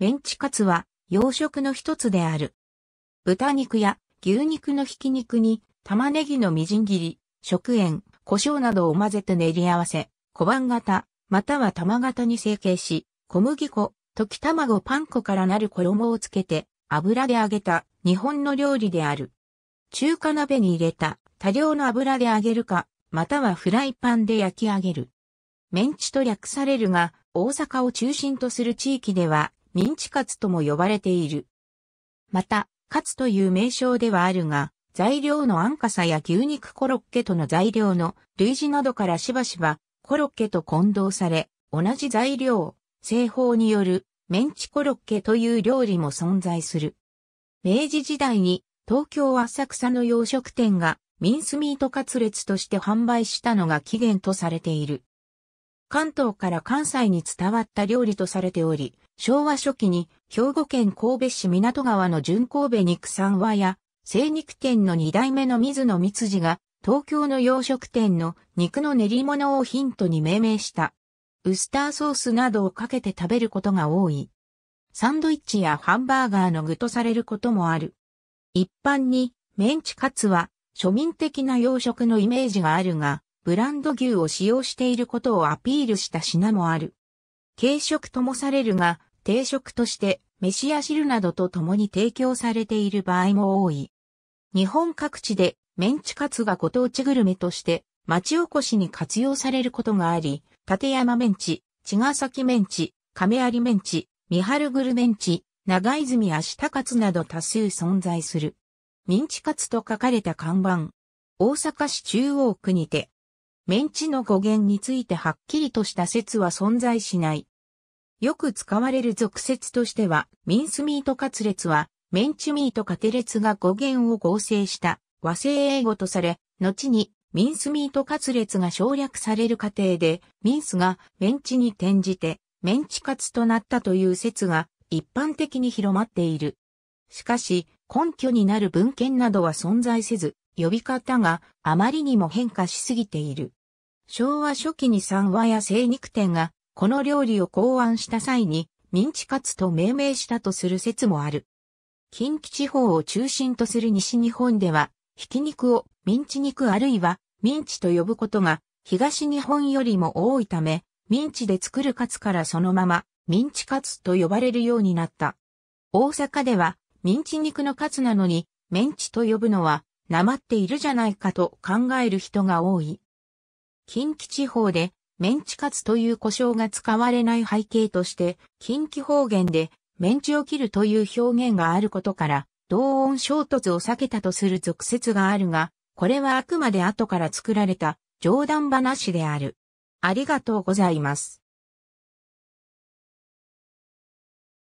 メンチカツは洋食の一つである。豚肉や牛肉のひき肉に玉ねぎのみじん切り、食塩、胡椒などを混ぜて練り合わせ、小判型、または玉型に成形し、小麦粉、溶き卵パン粉からなる衣をつけて油で揚げた日本の料理である。中華鍋に入れた多量の油で揚げるか、またはフライパンで焼き上げる。メンチと略されるが、大阪を中心とする地域では、ミンチカツとも呼ばれている。また、カツという名称ではあるが、材料の安価さや牛肉コロッケとの材料の類似などからしばしばコロッケと混同され、同じ材料、製法によるメンチコロッケという料理も存在する。明治時代に東京浅草の洋食店がミンスミートカツレツとして販売したのが起源とされている。関東から関西に伝わった料理とされており、昭和初期に兵庫県神戸市港川の純神戸肉三和や、精肉店の二代目の水野光次が、東京の洋食店の肉の練り物をヒントに命名した。ウスターソースなどをかけて食べることが多い。サンドイッチやハンバーガーの具とされることもある。一般にメンチカツは庶民的な洋食のイメージがあるが、ブランド牛を使用していることをアピールした品もある。軽食ともされるが、定食として飯や汁などと共に提供されている場合も多い。日本各地でメンチカツがご当地グルメとして町おこしに活用されることがあり、立山メンチ、茅ヶ崎メンチ、亀有メンチ、三春グルメンチ、長泉足カツなど多数存在する。ミンチカツと書かれた看板。大阪市中央区にて、メンチの語源についてはっきりとした説は存在しない。よく使われる俗説としては、ミンスミートカツレツは、メンチミートカテレツが語源を合成した和製英語とされ、後にミンスミートカツレツが省略される過程で、ミンスがメンチに転じて、メンチカツとなったという説が一般的に広まっている。しかし、根拠になる文献などは存在せず、呼び方があまりにも変化しすぎている。昭和初期に三和や精肉店がこの料理を考案した際にミンチカツと命名したとする説もある。近畿地方を中心とする西日本では、ひき肉をミンチ肉あるいはミンチと呼ぶことが東日本よりも多いため、ミンチで作るカツからそのままミンチカツと呼ばれるようになった。大阪ではミンチ肉のカツなのにメンチと呼ぶのはなまっているじゃないかと考える人が多い。近畿地方でメンチカツという故障が使われない背景として、近畿方言でメンチを切るという表現があることから、同音衝突を避けたとする俗説があるが、これはあくまで後から作られた冗談話である。ありがとうございます。